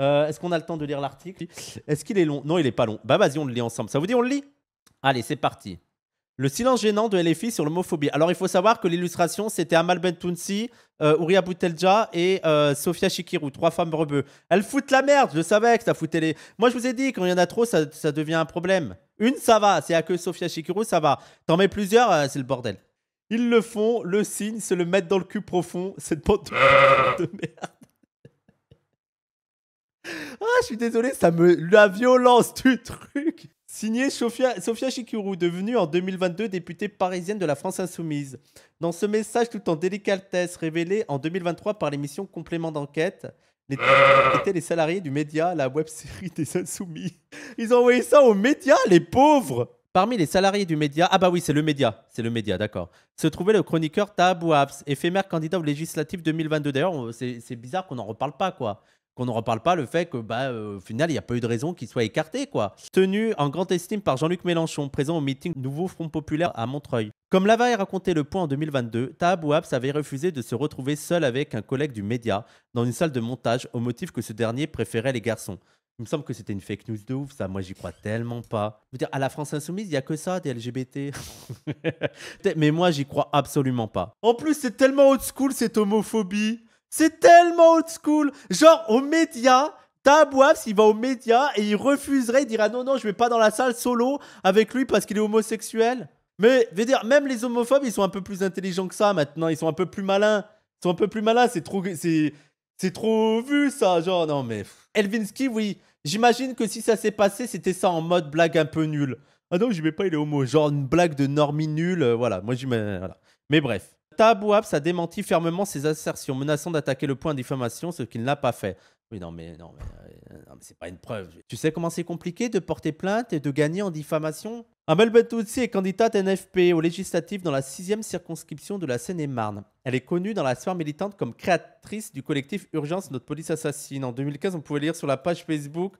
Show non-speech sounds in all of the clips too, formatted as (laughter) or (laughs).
Euh, est-ce qu'on a le temps de lire l'article Est-ce qu'il est long Non, il est pas long. Bah vas-y, on le lit ensemble. Ça vous dit, on le lit Allez, c'est parti. Le silence gênant de LFI sur l'homophobie. Alors, il faut savoir que l'illustration, c'était Amal Bentounsi, Tounsi euh, Ouria Boutelja et euh, Sofia Chikirou, trois femmes rebelles. Elles foutent la merde, je savais que ça foutait les. Moi, je vous ai dit, quand il y en a trop, ça, devient un problème. Une, ça va, c'est à que Sofia Shikiru, ça va. T'en mets plusieurs, c'est le bordel. Ils le font, le signe, se le mettre dans le cul profond, cette bande de (laughs) merde. (laughs) Ah, je suis désolé, ça me. La violence du truc Signé Sophia Sofia devenue en 2022 députée parisienne de la France Insoumise. Dans ce message tout en délicatesse révélé en 2023 par l'émission Complément d'enquête, les (laughs) étaient les salariés du média, la web série des Insoumis. Ils ont envoyé ça aux médias, les pauvres Parmi les salariés du média, ah bah oui, c'est le média, c'est le média, d'accord, se trouvait le chroniqueur Tahabou Abs, éphémère candidat aux législatives 2022. D'ailleurs, c'est bizarre qu'on n'en reparle pas, quoi qu'on ne reparle pas le fait que, bah, euh, au final, il n'y a pas eu de raison qu'il soit écarté, quoi. Tenu en grande estime par Jean-Luc Mélenchon, présent au meeting Nouveau Front Populaire à Montreuil. Comme Lava a raconté le point en 2022, Tahabouab avait refusé de se retrouver seul avec un collègue du média dans une salle de montage au motif que ce dernier préférait les garçons. Il me semble que c'était une fake news de ouf, ça. Moi, j'y crois tellement pas. Je dire, à la France Insoumise, il n'y a que ça, des LGBT. (laughs) Mais moi, j'y crois absolument pas. En plus, c'est tellement old school, cette homophobie. C'est tellement old school. Genre, aux médias, Tabouafs, il va aux médias et il refuserait, il dirait ah non, non, je vais pas dans la salle solo avec lui parce qu'il est homosexuel. Mais, je veux dire, même les homophobes, ils sont un peu plus intelligents que ça maintenant. Ils sont un peu plus malins. Ils sont un peu plus malins. C'est trop, c'est, trop vu ça. Genre, non, mais. Elvinsky, oui. J'imagine que si ça s'est passé, c'était ça en mode blague un peu nulle. Ah non, je vais pas, il est homo. Genre une blague de normie nulle. Euh, voilà, moi je mets. Mais bref. Tabouab a démenti fermement ses assertions, menaçant d'attaquer le point diffamation, ce qu'il n'a pas fait. Oui, non, mais euh, non, mais, c'est pas une preuve. Tu sais comment c'est compliqué de porter plainte et de gagner en diffamation Amel Betoussi est candidate NFP au législatif dans la sixième circonscription de la Seine-et-Marne. Elle est connue dans la sphère militante comme créatrice du collectif Urgence Notre Police Assassine. En 2015, on pouvait lire sur la page Facebook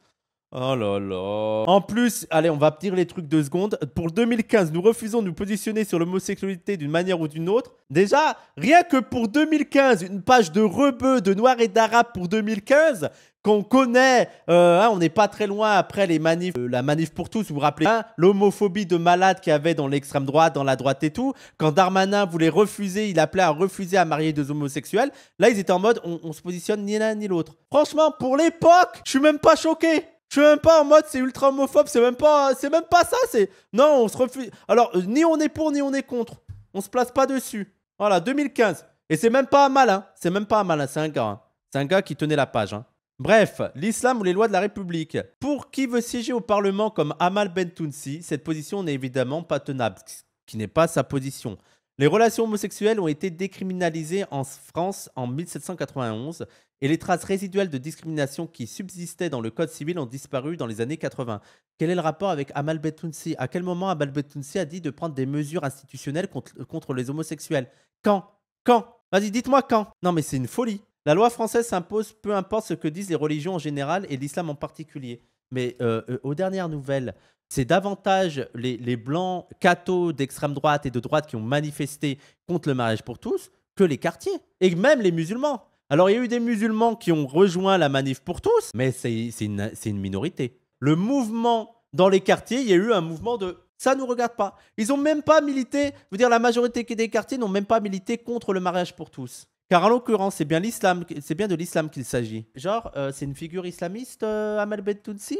Oh là là. En plus, allez, on va dire les trucs de secondes. Pour 2015, nous refusons de nous positionner sur l'homosexualité d'une manière ou d'une autre. Déjà, rien que pour 2015, une page de rebeu, de noir et d'arabe pour 2015, qu'on connaît, euh, hein, on n'est pas très loin après les manifs, euh, la manif pour tous, vous vous rappelez, hein, l'homophobie de malade qu'il y avait dans l'extrême droite, dans la droite et tout. Quand Darmanin voulait refuser, il appelait à refuser à marier deux homosexuels. Là, ils étaient en mode, on, on se positionne ni l'un ni l'autre. Franchement, pour l'époque, je suis même pas choqué. Je suis même pas en mode c'est ultra homophobe, c'est même pas c'est même pas ça, c'est non, on se refuse. Alors euh, ni on est pour ni on est contre. On se place pas dessus. Voilà, 2015. Et c'est même pas Amal, hein. c'est même pas un c'est un gars. Hein. C'est un gars qui tenait la page hein. Bref, l'islam ou les lois de la République. Pour qui veut siéger au Parlement comme Amal Tounsi cette position n'est évidemment pas tenable, qui n'est pas sa position. Les relations homosexuelles ont été décriminalisées en France en 1791 et les traces résiduelles de discrimination qui subsistaient dans le Code civil ont disparu dans les années 80. Quel est le rapport avec Amal Betounsi À quel moment Amal Betounsi a dit de prendre des mesures institutionnelles euh, contre, les homosexuels Quand Quand Vas-y, dites-moi quand Non mais c'est une folie La loi française s'impose peu importe ce que disent les religions en général et l'islam en particulier. Mais euh, euh, aux dernières nouvelles, c'est davantage les, les blancs cathos d'extrême droite et de droite qui ont manifesté contre le mariage pour tous que les quartiers. Et même les musulmans. Alors, il y a eu des musulmans qui ont rejoint la manif pour tous, mais c'est une, minorité. Le mouvement dans les quartiers, il y a eu un mouvement de ça nous regarde pas. Ils n'ont même pas milité, veux dire la majorité des quartiers n'ont même pas milité contre le mariage pour tous. Car en l'occurrence, c'est bien l'islam, c'est bien de l'islam qu'il s'agit. Genre, euh, c'est une figure islamiste, euh, Amal Bentounsi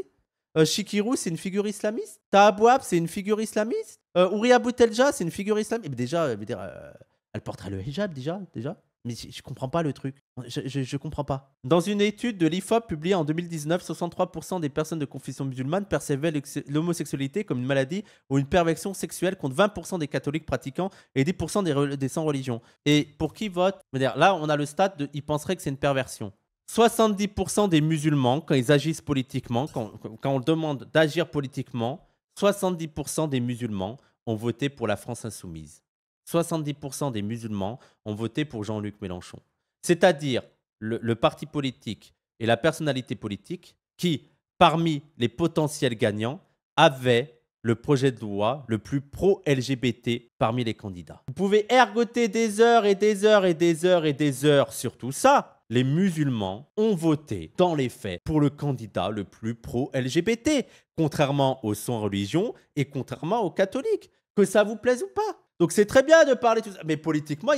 euh, Shikiru, c'est une figure islamiste Tahabouab, c'est une figure islamiste Ouria Boutelja, c'est une figure islamiste Et eh ben, déjà, elle porterait le hijab, déjà, déjà. Mais je, comprends pas le truc. Je, je, comprends pas. Dans une étude de l'IFOP publiée en 2019, 63% des personnes de confession musulmane percevaient l'homosexualité comme une maladie ou une perversion sexuelle contre 20% des catholiques pratiquants et 10% des, sans-religion. Et pour qui vote Là, on a le stade de, ils penseraient que c'est une perversion. 70% des musulmans, quand ils agissent politiquement, quand, quand on demande d'agir politiquement, 70% des musulmans ont voté pour la France insoumise. 70% des musulmans ont voté pour Jean-Luc Mélenchon. C'est-à-dire le, parti politique et la personnalité politique qui, parmi les potentiels gagnants, avait le projet de loi le plus pro-LGBT parmi les candidats. Vous pouvez ergoter des heures et des heures et des heures et des heures sur tout ça. Les musulmans ont voté, dans les faits, pour le candidat le plus pro-LGBT, contrairement aux sans-religion et contrairement aux catholiques. Que ça vous plaise ou pas donc c'est très bien de parler tout ça. Mais politiquement,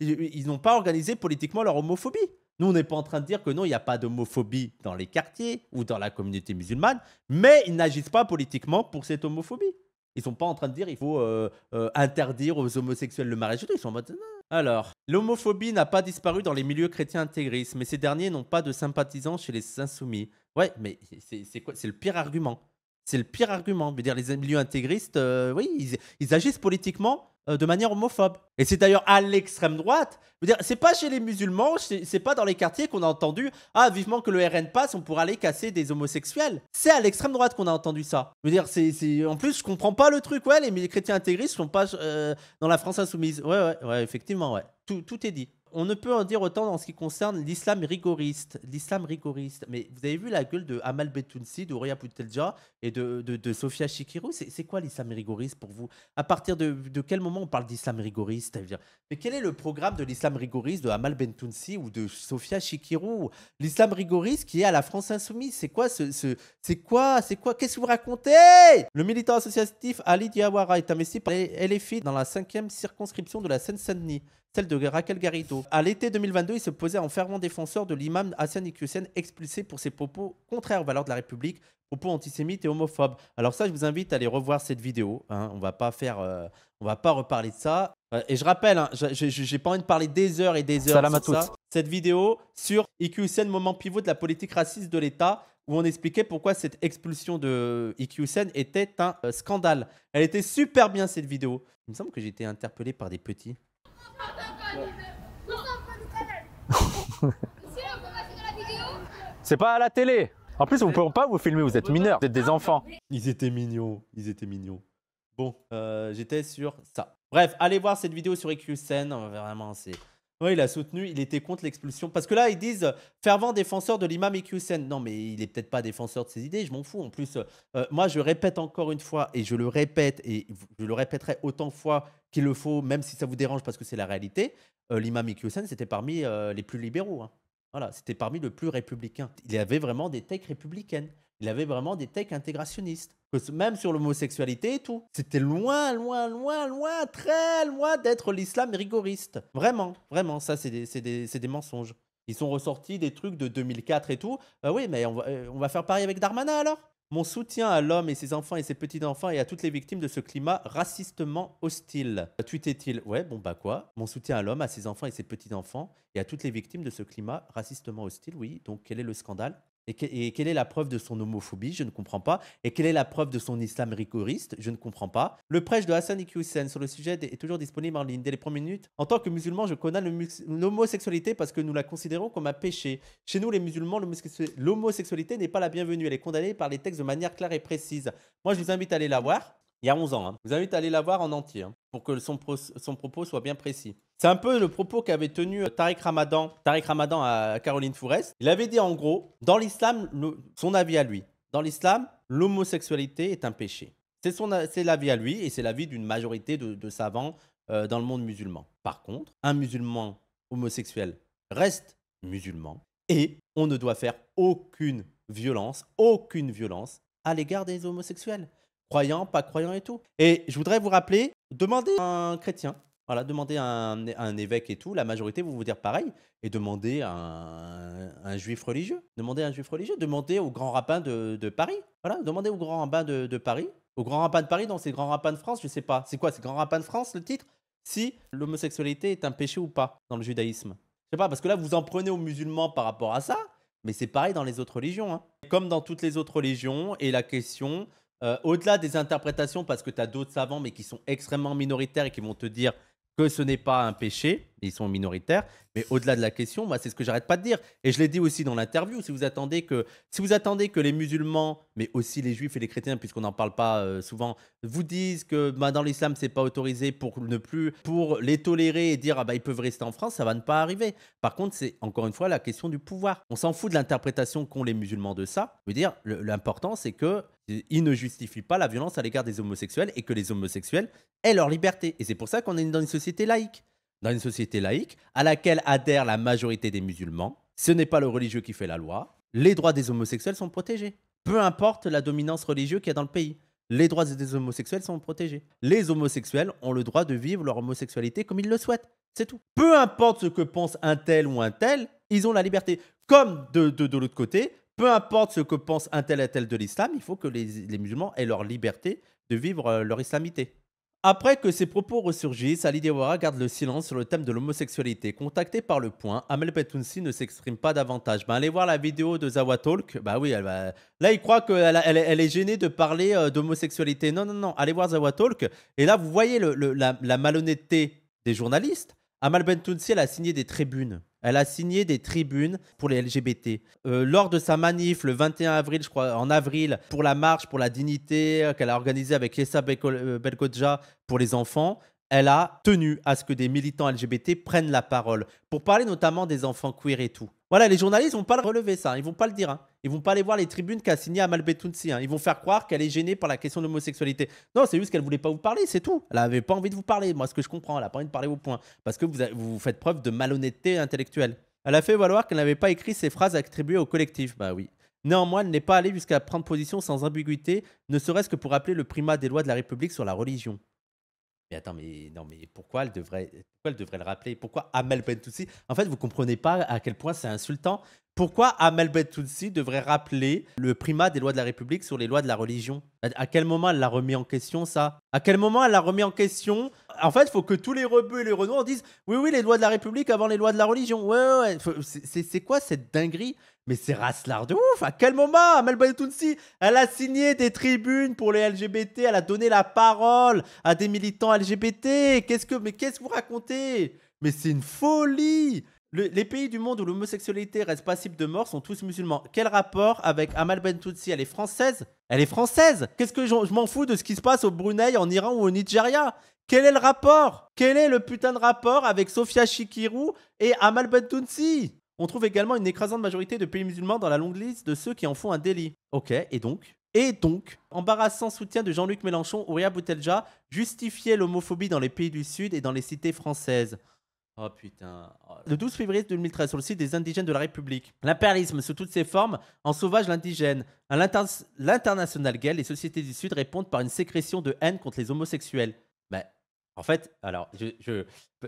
ils n'ont pas organisé politiquement leur homophobie. Nous, on n'est pas en train de dire que non, il n'y a pas d'homophobie dans les quartiers ou dans la communauté musulmane, mais ils n'agissent pas politiquement pour cette homophobie. Ils ne sont pas en train de dire il faut euh, euh, interdire aux homosexuels le mariage. Ils sont en mode Alors, l'homophobie n'a pas disparu dans les milieux chrétiens intégristes, mais ces derniers n'ont pas de sympathisants chez les insoumis. Ouais, mais c'est quoi c'est le pire argument. C'est le pire argument. dire, les milieux intégristes, euh, oui, ils, agissent politiquement euh, de manière homophobe. Et c'est d'ailleurs à l'extrême droite. c'est pas chez les musulmans, c'est pas dans les quartiers qu'on a entendu ah vivement que le RN passe, on pourra aller casser des homosexuels. C'est à l'extrême droite qu'on a entendu ça. veux dire, c'est en plus je comprends pas le truc. Ouais, les chrétiens intégristes sont pas euh, dans la France insoumise. Ouais, ouais, effectivement, ouais. tout est dit on ne peut en dire autant en ce qui concerne l'islam rigoriste. L'islam rigoriste. Mais vous avez vu la gueule de Amal Bentounsi, de et de, de, Sofia Shikiru C'est quoi l'islam rigoriste pour vous À partir de, quel moment on parle d'islam rigoriste Mais quel est le programme de l'islam rigoriste de Amal Betounsi ou de Sofia Shikiru L'islam rigoriste qui est à la France insoumise. C'est quoi ce. c'est quoi C'est quoi Qu'est-ce que vous racontez Le militant associatif Ali Diawara est investi par les LFI dans la cinquième circonscription de la Seine-Saint-Denis celle de Raquel Garrido. À l'été 2022, il se posait en fervent défenseur de l'imam Hassan Iqiyoussen expulsé pour ses propos contraires aux valeurs de la République, propos antisémites et homophobes. Alors ça, je vous invite à aller revoir cette vidéo. Hein. On va pas faire, euh, on va pas reparler de ça. Euh, et je rappelle, hein, je j'ai pas envie de parler des heures et des heures Salam sur ça. Cette vidéo sur Iqiyoussen, moment pivot de la politique raciste de l'État, où on expliquait pourquoi cette expulsion de Iqiyoussen était un euh, scandale. Elle était super bien cette vidéo. Il me semble que j'ai été interpellé par des petits. (laughs) C'est pas à la télé. En plus, vous ne pouvez pas vous filmer, vous êtes mineurs, vous êtes des enfants. Ils étaient mignons, ils étaient mignons. Bon, euh, j'étais sur ça. Bref, allez voir cette vidéo sur EQSN, vraiment, c'est... Ouais, il a soutenu, il était contre l'expulsion. Parce que là, ils disent euh, fervent défenseur de l'imam Iqiyoussen. Non, mais il n'est peut-être pas défenseur de ses idées, je m'en fous. En plus, euh, euh, moi, je répète encore une fois, et je le répète, et je le répéterai autant de fois qu'il le faut, même si ça vous dérange, parce que c'est la réalité. l'imam c'était parmi les plus libéraux. Hein. Voilà, c'était parmi le plus républicain. Il y avait vraiment des techs républicaines. Il avait vraiment des techs intégrationnistes. Même sur l'homosexualité et tout. C'était loin, loin, loin, loin, très loin d'être l'islam rigoriste. Vraiment, vraiment, ça, c'est des, des mensonges. Ils sont ressortis des trucs de 2004 et tout. Bah oui, mais euh, on va, faire pareil avec Darmanin alors Mon soutien à l'homme et ses enfants et ses petits-enfants et à toutes les victimes de ce climat racistement hostile. Tweetait-il. Ouais, bon bah quoi Mon soutien à l'homme, à ses enfants et ses petits-enfants et à toutes les victimes de ce climat racistement hostile, oui. Donc quel est le scandale et, quelle est la preuve de son homophobie Je ne comprends pas. Et quelle est la preuve de son islam rigoriste Je ne comprends pas. Le prêche de Hassan Iqiyoussen sur le sujet est toujours disponible en ligne dès les premières minutes. En tant que musulman, je connais l'homosexualité parce que nous la considérons comme un péché. Chez nous, les musulmans, l'homosexualité n'est pas la bienvenue. Elle est condamnée par les textes de manière claire et précise. Moi, je vous invite à aller la voir. Il y a 11 ans. Hein. Je vous invite à aller la voir en entier hein, pour que son propos soit bien précis. C'est un peu le propos qu'avait tenu euh, Tariq Ramadan, Ramadan à Caroline Fourest. Il avait dit en gros, dans l'islam, son avis à lui, dans l'islam, l'homosexualité est un péché. C'est l'avis à lui et c'est l'avis d'une majorité de, savants euh, dans le monde musulman. Par contre, un musulman homosexuel reste musulman et on ne doit faire aucune violence, aucune violence à l'égard des homosexuels, croyants, pas croyants et tout. Et je voudrais vous rappeler, demandez à un chrétien voilà, demandez à un, évêque et tout, la majorité vous vous dire pareil, et demandez à un, juif religieux, demandez à un juif religieux, demandez au grand rabbin de, Paris, voilà, demandez au grand rabbin de, Paris, au grand rabbin de Paris, Dans ces grands rabbin de France, je sais pas, c'est quoi, c'est grand rabbin de France le titre Si l'homosexualité est un péché ou pas dans le judaïsme. Je sais pas, parce que là vous en prenez aux musulmans par rapport à ça, mais c'est pareil dans les autres religions. Hein. Comme dans toutes les autres religions, et la question, euh, au-delà des interprétations, parce que tu as d'autres savants, mais qui sont extrêmement minoritaires et qui vont te dire que ce n'est pas un péché, ils sont minoritaires. Mais au-delà de la question, moi, c'est ce que j'arrête pas de dire. Et je l'ai dit aussi dans l'interview. Si vous attendez que, si vous attendez que les musulmans, mais aussi les juifs et les chrétiens, puisqu'on n'en parle pas euh, souvent, vous disent que bah, dans l'islam c'est pas autorisé pour ne plus, pour les tolérer et dire ah bah ils peuvent rester en France, ça va ne pas arriver. Par contre, c'est encore une fois la question du pouvoir. On s'en fout de l'interprétation qu'ont les musulmans de ça. Je veux dire, l'important c'est que il ne justifient pas la violence à l'égard des homosexuels et que les homosexuels aient leur liberté. Et c'est pour ça qu'on est dans une société laïque dans une société laïque à laquelle adhère la majorité des musulmans. Ce n'est pas le religieux qui fait la loi. Les droits des homosexuels sont protégés. Peu importe la dominance religieuse qu'il y a dans le pays. Les droits des homosexuels sont protégés. Les homosexuels ont le droit de vivre leur homosexualité comme ils le souhaitent. C'est tout. Peu importe ce que pense un tel ou un tel, ils ont la liberté. Comme de, de, l'autre côté, peu importe ce que pense un tel et tel de l'islam, il faut que les musulmans aient leur liberté de vivre euh, leur islamité. Après que ses propos ressurgissent, Ali garde le silence sur le thème de l'homosexualité. Contacté par le point, Amel Bentounsi ne s'exprime pas davantage. Ben, allez voir la vidéo de Zawa Talk. Bah oui, elle là, il croit qu'elle elle, est gênée de parler euh, d'homosexualité. Non, non, non. Allez voir Zawa Talk. Et là, vous voyez la, malhonnêteté des journalistes. Amal Bentounsi, elle a signé des tribunes. Elle a signé des tribunes pour les LGBT. Euh, lors de sa manif le 21 avril, je crois, en avril, pour la marche pour la dignité euh, qu'elle a organisée avec Essa euh, Belkodja pour les enfants, elle a tenu à ce que des militants LGBT prennent la parole pour parler notamment des enfants queer et tout. Voilà, les journalistes vont pas le relever ça, hein. ils vont pas le dire. Hein. Ils vont pas aller voir les tribunes qu'a signé Amal Betounsi. Hein. Ils vont faire croire qu'elle est gênée par la question de l'homosexualité. Non, c'est juste qu'elle voulait pas vous parler, c'est tout. Elle avait pas envie de vous parler. Moi, ce que je comprends, elle a pas envie de parler au point. Parce que vous, vous faites preuve de malhonnêteté intellectuelle. Elle a fait valoir qu'elle n'avait pas écrit ces phrases attribuées au collectif. Bah oui. Néanmoins, elle n'est pas allée jusqu'à prendre position sans ambiguïté, ne serait-ce que pour rappeler le primat des lois de la République sur la religion mais attends, mais non, mais pourquoi elle devrait, elle devrait le rappeler Pourquoi Amel Bentoussi En fait, vous comprenez pas à quel point c'est insultant. Pourquoi Amel Betounsi devrait rappeler le primat des lois de la République sur les lois de la religion À quel moment elle l'a remis en question ça À quel moment elle l'a remis en question En fait, il faut que tous les rebuts et les en disent oui, oui, les lois de la République avant les lois de la religion. Ouais, ouais, C'est quoi cette dinguerie mais c'est rasselard de ouf À quel moment Amel Betounsi, elle a signé des tribunes pour les LGBT, elle a donné la parole à des militants LGBT. quest que, mais qu'est-ce que vous racontez Mais c'est une folie les pays du monde où l'homosexualité reste passible de mort sont tous musulmans. Quel rapport avec Amal Bentounsi Elle est française Elle est française Qu'est-ce que je m'en fous de ce qui se passe au Brunei, en Iran ou au Nigeria Quel est le rapport Quel est le putain de rapport avec Sofia Shikiru et Amal Bentounsi On trouve également une écrasante majorité de pays musulmans dans la longue liste de ceux qui en font un délit. Ok, et donc et donc, embarrassant soutien de Jean-Luc Mélenchon, Ouria Boutelja justifiait l'homophobie dans les pays du Sud et dans les cités françaises. Oh putain. Oh, le 12 février 2013, sur le site des indigènes de la République. L'impérialisme sous toutes ses formes en sauvage l'indigène. l'international gay, les sociétés du Sud répondent par une sécrétion de haine contre les homosexuels. mais ben, en fait, alors, je,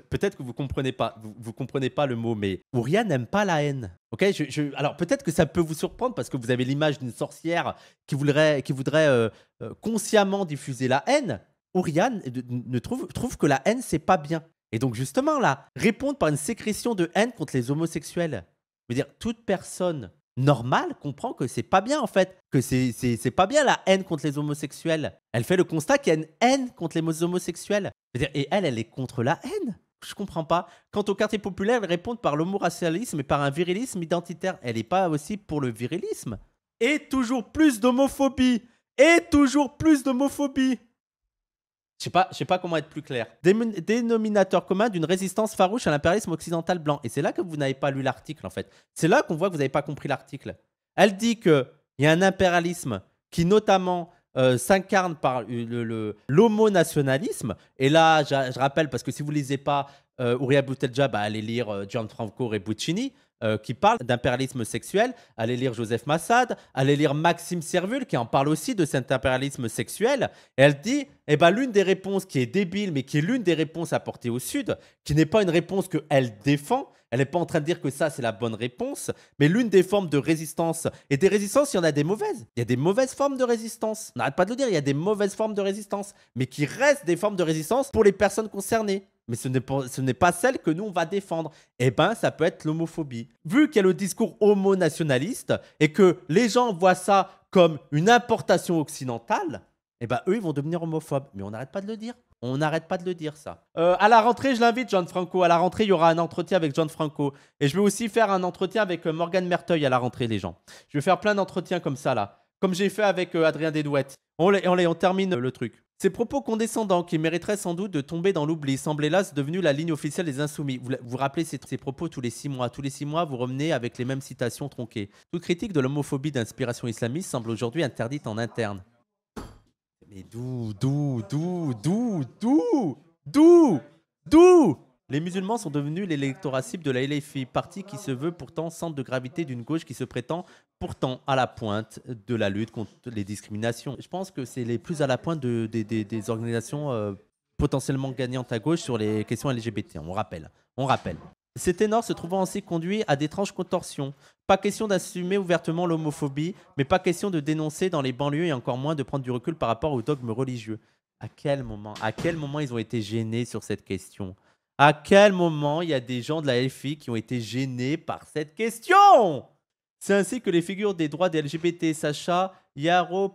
peut-être que vous comprenez pas, vous, comprenez pas le mot, mais Ouria n'aime pas la haine. Ok, je, alors peut-être que ça peut vous surprendre parce que vous avez l'image d'une sorcière qui voudrait, qui voudrait euh, euh, consciemment diffuser la haine. Ouria ne trouve, trouve que la haine c'est pas bien. Et donc justement, là, répondre par une sécrétion de haine contre les homosexuels. Je veux dire, toute personne normale comprend que c'est pas bien en fait, que c'est, pas bien la haine contre les homosexuels. Elle fait le constat qu'il y a une haine contre les homosexuels. Je et elle, elle est contre la haine. Je comprends pas. Quant au quartier populaire, elle répond par l'homoracialisme et par un virilisme identitaire. Elle n'est pas aussi pour le virilisme. Et toujours plus d'homophobie. Et toujours plus d'homophobie. Je sais pas, sais pas comment être plus clair. dénominateur commun d'une résistance farouche à l'impérialisme occidental blanc. Et c'est là que vous n'avez pas lu l'article en fait. C'est là qu'on voit que vous n'avez pas compris l'article. Elle dit qu'il y a un impérialisme qui notamment euh, s'incarne par l'homonationalisme. Le, et là, je, rappelle, parce que si vous ne lisez pas euh, Uriah Boutelja, bah, allez lire euh, Franco et Rebuccini. Euh, qui parle d'impérialisme sexuel. Allez lire Joseph Massad, allez lire Maxime Servul qui en parle aussi de cet impérialisme sexuel. Et elle dit, eh ben, l'une des réponses qui est débile, mais qui est l'une des réponses apportées au Sud, qui n'est pas une réponse qu'elle défend, elle n'est pas en train de dire que ça, c'est la bonne réponse, mais l'une des formes de résistance, et des résistances, il y en a des mauvaises. Il y a des mauvaises formes de résistance. On n'arrête pas de le dire, il y a des mauvaises formes de résistance, mais qui restent des formes de résistance pour les personnes concernées mais ce n'est pas, celle que nous on va défendre. Eh ben, ça peut être l'homophobie. Vu qu'il y a le discours homo-nationaliste et que les gens voient ça comme une importation occidentale, eh ben eux ils vont devenir homophobes. Mais on n'arrête pas de le dire. On n'arrête pas de le dire, ça. Euh, à la rentrée, je l'invite, John Franco. À la rentrée, il y aura un entretien avec John Franco. Et je vais aussi faire un entretien avec euh, Morgane Morgan Merteuil à la rentrée, les gens. Je vais faire plein d'entretiens comme ça, là. Comme j'ai fait avec euh, Adrien Desdouettes. On, on, on termine le truc. Ces propos condescendants qui mériteraient sans doute de tomber dans l'oubli semblent hélas devenus la ligne officielle des insoumis. Vous vous rappelez ces, propos tous les six mois. Tous les six mois, vous revenez avec les mêmes citations tronquées. Toute critique de l'homophobie d'inspiration islamiste semble aujourd'hui interdite en interne. Mais d'où, d'où, d'où, d'où, d'où, d'où, Les musulmans sont devenus l'électorat cible de la LFI, parti qui se veut pourtant centre de gravité d'une gauche qui se prétend pourtant à la pointe de la lutte contre les discriminations. Je pense que c'est les plus à la pointe des organisations euh, potentiellement gagnantes à gauche sur les questions LGBT. On rappelle. On rappelle. Ces ténors se trouvant ainsi conduits à d'étranges contorsions. Pas question d'assumer ouvertement l'homophobie, mais pas question de dénoncer dans les banlieues et encore moins de prendre du recul par rapport aux dogmes religieux. À quel moment À quel moment ils ont été gênés sur cette question À quel moment il y a des gens de la FI qui ont été gênés par cette question c'est ainsi que les figures des droits des LGBT Sacha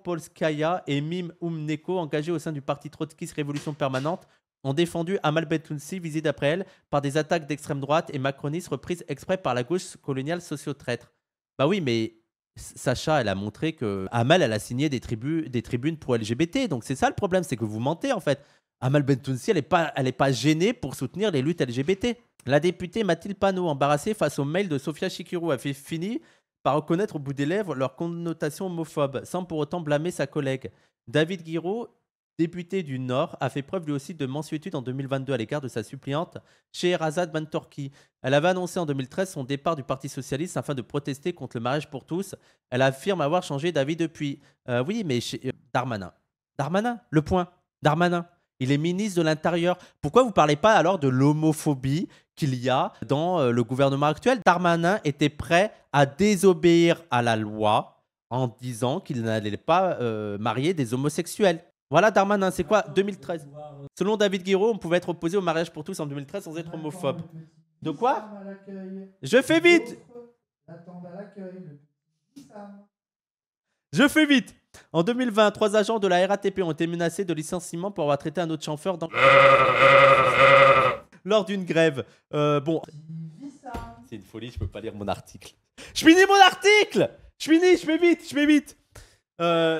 Polskaya et Mim Umneko, engagés au sein du parti trotskiste Révolution Permanente, ont défendu Amal Betounsi, visée d'après elle, par des attaques d'extrême droite et macronistes reprises exprès par la gauche coloniale socio-traître. Bah oui, mais Sacha, elle a montré que Amal, elle a signé des, tribunes pour LGBT. Donc c'est ça le problème, c'est que vous mentez en fait. Amal Bentounsi, elle n'est pas, pas gênée pour soutenir les luttes LGBT. La députée Mathilde Panot, embarrassée face au mail de Sofia Chikirou, a fait fini par reconnaître au bout des lèvres leur connotation homophobe, sans pour autant blâmer sa collègue. David Guiraud, député du Nord, a fait preuve lui aussi de mansuétude en 2022 à l'égard de sa suppliante, Scheherazade Bantorki. Elle avait annoncé en 2013 son départ du Parti Socialiste afin de protester contre le mariage pour tous. Elle affirme avoir changé d'avis depuis. Euh, oui, mais chez Darmanin. Darmanin, le point. Darmanin. Il est ministre de l'Intérieur. Pourquoi vous ne parlez pas alors de l'homophobie qu'il y a dans euh, le gouvernement actuel Darmanin était prêt à désobéir à la loi en disant qu'il n'allait pas euh, marier des homosexuels. Voilà Darmanin, c'est quoi 2013 Selon David Guiraud, on pouvait être opposé au mariage pour tous en 2013 sans être homophobe. De quoi Je fais vite bah, Je fais vite en 2020, trois agents de la RATP ont été menacés de licenciement pour avoir traité un autre chauffeur dans... (laughs) lors d'une grève. Euh, bon. C'est une folie, je peux pas lire mon article. Je finis mon article Je finis, je fais vite, je fais euh,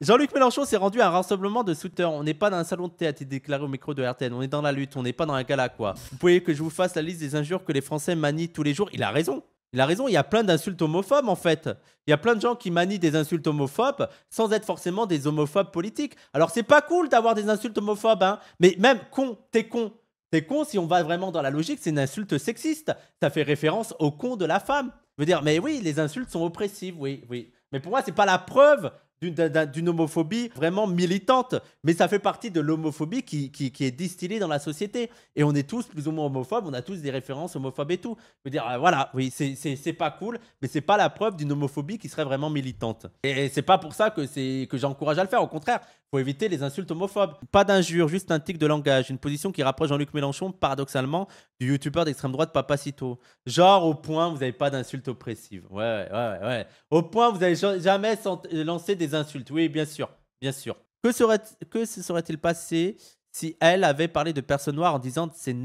Jean-Luc Mélenchon s'est rendu à un rassemblement de souteurs. On n'est pas dans un salon de thé, a déclaré au micro de RTL, On est dans la lutte, on n'est pas dans un gala, quoi. Vous pouvez que je vous fasse la liste des injures que les Français manient tous les jours. Il a raison. Il a raison, il y a plein d'insultes homophobes en fait. Il y a plein de gens qui manient des insultes homophobes sans être forcément des homophobes politiques. Alors c'est pas cool d'avoir des insultes homophobes, hein, mais même con, t'es con. T'es con, si on va vraiment dans la logique, c'est une insulte sexiste. Ça fait référence au con de la femme. Je veux dire, mais oui, les insultes sont oppressives, oui, oui. Mais pour moi, c'est pas la preuve d'une homophobie vraiment militante, mais ça fait partie de l'homophobie qui, est distillée dans la société. Et on est tous plus ou moins homophobes, on a tous des références homophobes et tout. Je veux dire, euh, voilà, oui, c'est pas cool, mais c'est pas la preuve d'une homophobie qui serait vraiment militante. Et c'est pas pour ça que, que j'encourage à le faire, au contraire faut éviter les insultes homophobes. Pas d'injures, juste un tic de langage. Une position qui rapproche Jean-Luc Mélenchon, paradoxalement, du youtubeur d'extrême droite Papacito. Genre, au point, vous n'avez pas d'insultes oppressives. Ouais, ouais, ouais. Au point, vous n'avez jamais euh, lancé des insultes. Oui, bien sûr, bien sûr. Que, serait, se serait-il passé si elle avait parlé de personnes noires en disant c'est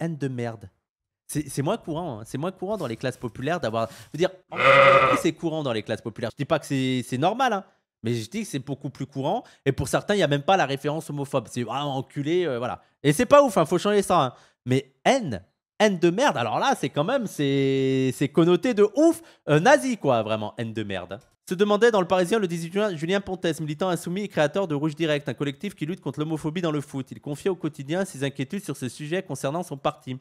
haine de merde c'est moins courant, hein. c'est moins courant dans les classes populaires d'avoir. dire, c'est courant dans les classes populaires. Je dis pas que c'est normal, hein. Mais je dis que c'est beaucoup plus courant. Et pour certains, il n'y a même pas la référence homophobe. C'est ah, enculé, euh, voilà. Et c'est pas ouf, il hein, faut changer ça. Hein. Mais haine, haine de merde. Alors là, c'est quand même, c'est connoté de ouf. Euh, nazi, quoi, vraiment, haine de merde. Se demandait dans le Parisien le 18 juin Julien Pontès, militant insoumis et créateur de Rouge Direct, un collectif qui lutte contre l'homophobie dans le foot. Il confiait au quotidien ses inquiétudes sur ce sujet concernant son parti.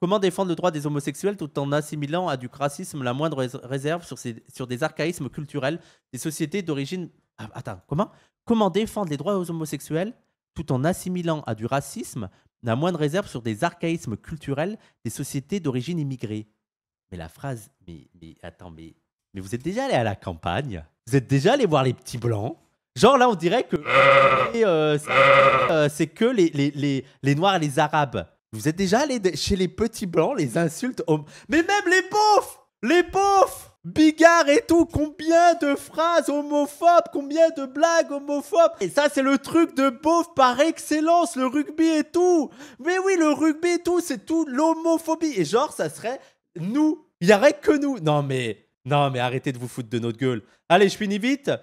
Comment défendre le droit des homosexuels tout en assimilant à du racisme la moindre réserve sur, sur des archaïsmes culturels des sociétés d'origine ah, attends, comment Comment défendre les droits aux homosexuels tout en assimilant à du racisme la moindre réserve sur des archaïsmes culturels des sociétés d'origine immigrée Mais la phrase, mais, mais attends, mais, mais vous êtes déjà allé à la campagne Vous êtes déjà allé voir les petits blancs Genre là, on dirait que c'est euh, euh, que les, les, les, Noirs et les Arabes. Vous êtes déjà allé chez les petits blancs, les insultes aux... Mais même les pauvres Les pauvres Bigard et tout, combien de phrases homophobes, combien de blagues homophobes. Et ça, c'est le truc de beauf par excellence, le rugby et tout. Mais oui, le rugby et tout, c'est tout l'homophobie. Et genre, ça serait nous. Il y aurait que nous. Non, mais, non, mais arrêtez de vous foutre de notre gueule. Allez, je finis vite. Euh,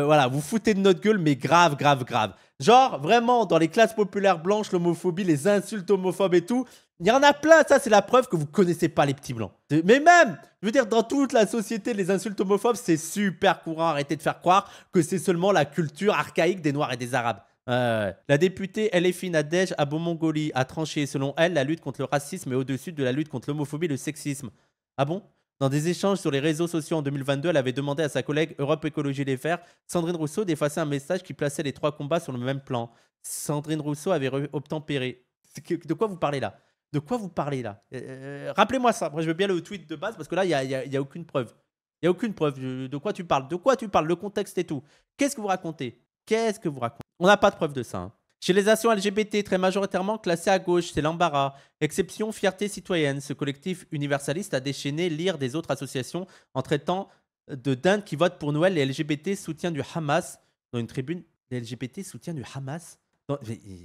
euh, voilà, vous foutez de notre gueule, mais grave, grave, grave. Genre, vraiment, dans les classes populaires blanches, l'homophobie, les insultes homophobes et tout, il y en a plein, ça c'est la preuve que vous connaissez pas les petits blancs. Mais même, je veux dire, dans toute la société, les insultes homophobes, c'est super courant. Arrêtez de faire croire que c'est seulement la culture archaïque des Noirs et des Arabes. Euh, la députée LFI à Beaumongoli a tranché, selon elle, la lutte contre le racisme est au-dessus de la lutte contre l'homophobie et le sexisme. Ah bon dans des échanges sur les réseaux sociaux en 2022, elle avait demandé à sa collègue Europe Écologie Les Verts, Sandrine Rousseau, d'effacer un message qui plaçait les trois combats sur le même plan. Sandrine Rousseau avait obtempéré. De quoi vous parlez là de quoi vous parlez là euh, euh, Rappelez-moi ça. Moi, je veux bien le tweet de base parce que là, il n'y a, a, aucune preuve. Il n'y a aucune preuve de, quoi tu parles. De quoi tu parles Le contexte et tout. Qu'est-ce que vous racontez Qu'est-ce que vous racontez On n'a pas de preuve de ça. Hein. Chez les nations LGBT, très majoritairement classées à gauche, c'est l'embarras. Exception Fierté Citoyenne, ce collectif universaliste a déchaîné l'ire des autres associations en traitant de dindes qui votent pour Noël les LGBT soutien du Hamas. Dans une tribune, les LGBT soutien du Hamas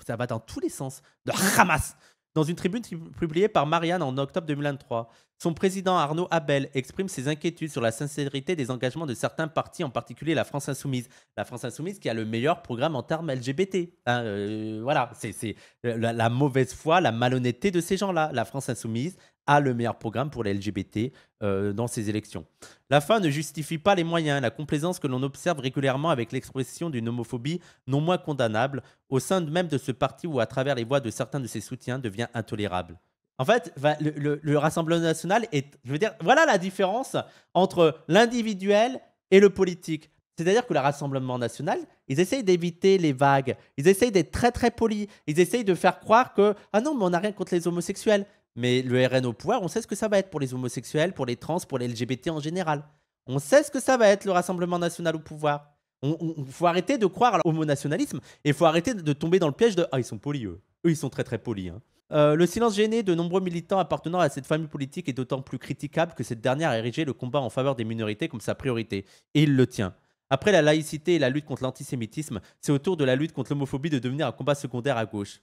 Ça va dans tous les sens. De Hamas dans une tribune publiée par Marianne en octobre 2023, son président Arnaud Abel exprime ses inquiétudes sur la sincérité des engagements de certains partis, en particulier la France Insoumise. La France Insoumise qui a le meilleur programme en termes LGBT. Hein, euh, voilà, c'est euh, la, mauvaise foi, la malhonnêteté de ces gens-là. La France Insoumise, a le meilleur programme pour les LGBT euh, dans ces élections. La fin ne justifie pas les moyens. La complaisance que l'on observe régulièrement avec l'expression d'une homophobie non moins condamnable au sein même de ce parti ou à travers les voix de certains de ses soutiens devient intolérable. En fait, le, le Rassemblement national est... Je veux dire, voilà la différence entre l'individuel et le politique. C'est-à-dire que le Rassemblement national, ils essayent d'éviter les vagues, ils essayent d'être très très polis, ils essayent de faire croire que ah non mais on n'a rien contre les homosexuels, mais le RN au pouvoir, on sait ce que ça va être pour les homosexuels, pour les trans, pour les LGBT en général. On sait ce que ça va être le Rassemblement national au pouvoir. Il faut arrêter de croire à nationalisme et il faut arrêter de, tomber dans le piège de Ah, ils sont polis, eux. Eux, ils sont très très polis. Hein. Euh, le silence gêné de nombreux militants appartenant à cette famille politique est d'autant plus critiquable que cette dernière a érigé le combat en faveur des minorités comme sa priorité. Et il le tient. Après la laïcité et la lutte contre l'antisémitisme, c'est au tour de la lutte contre l'homophobie de devenir un combat secondaire à gauche.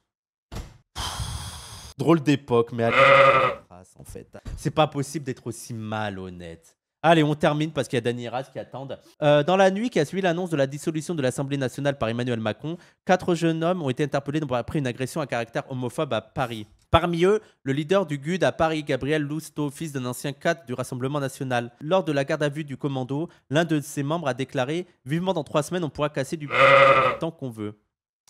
Drôle d'époque, mais allez, euh. en fait. C'est pas possible d'être aussi malhonnête. Allez, on termine parce qu'il y a Dany Raz qui attendent. Euh, dans la nuit qui a suivi l'annonce de la dissolution de l'Assemblée nationale par Emmanuel Macron, quatre jeunes hommes ont été interpellés après une agression à caractère homophobe à Paris. Parmi eux, le leader du GUD à Paris, Gabriel Lousteau, fils d'un ancien cadre du Rassemblement national. Lors de la garde à vue du commando, l'un de ses membres a déclaré Vivement dans trois semaines, on pourra casser du euh. tant qu'on veut.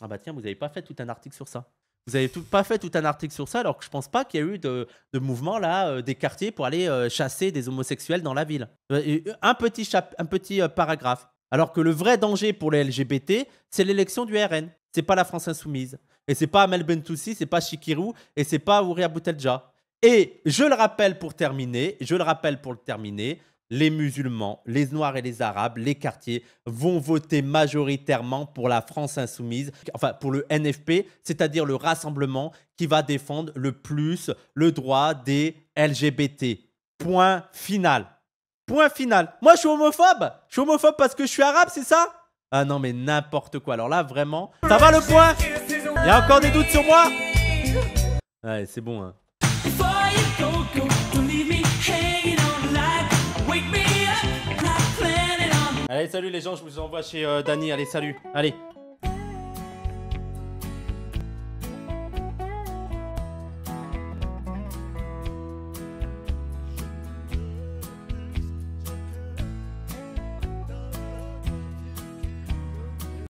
Ah bah tiens, vous avez pas fait tout un article sur ça. Vous n'avez pas fait tout un article sur ça, alors que je pense pas qu'il y a eu de, mouvement là, euh, des quartiers pour aller euh, chasser des homosexuels dans la ville. Euh, un petit, un petit paragraphe. Alors que le vrai danger pour les LGBT, c'est l'élection du RN. C'est pas la France insoumise. Et c'est pas Amel Bentoussi, c'est pas Chikirou, et c'est pas Ouria Boutelja. Et je le rappelle pour terminer, je le rappelle pour le terminer, les musulmans, les noirs et les arabes, les quartiers vont voter majoritairement pour la France insoumise, enfin pour le NFP, c'est-à-dire le rassemblement qui va défendre le plus le droit des LGBT. Point final. Point final. Moi, je suis homophobe. Je suis homophobe parce que je suis arabe, c'est ça Ah non, mais n'importe quoi. Alors là, vraiment. Ça va le point Il y a encore des doutes sur moi Ouais, c'est bon, hein. Allez, salut les gens, je vous envoie chez euh, Dani. Allez, salut. Allez.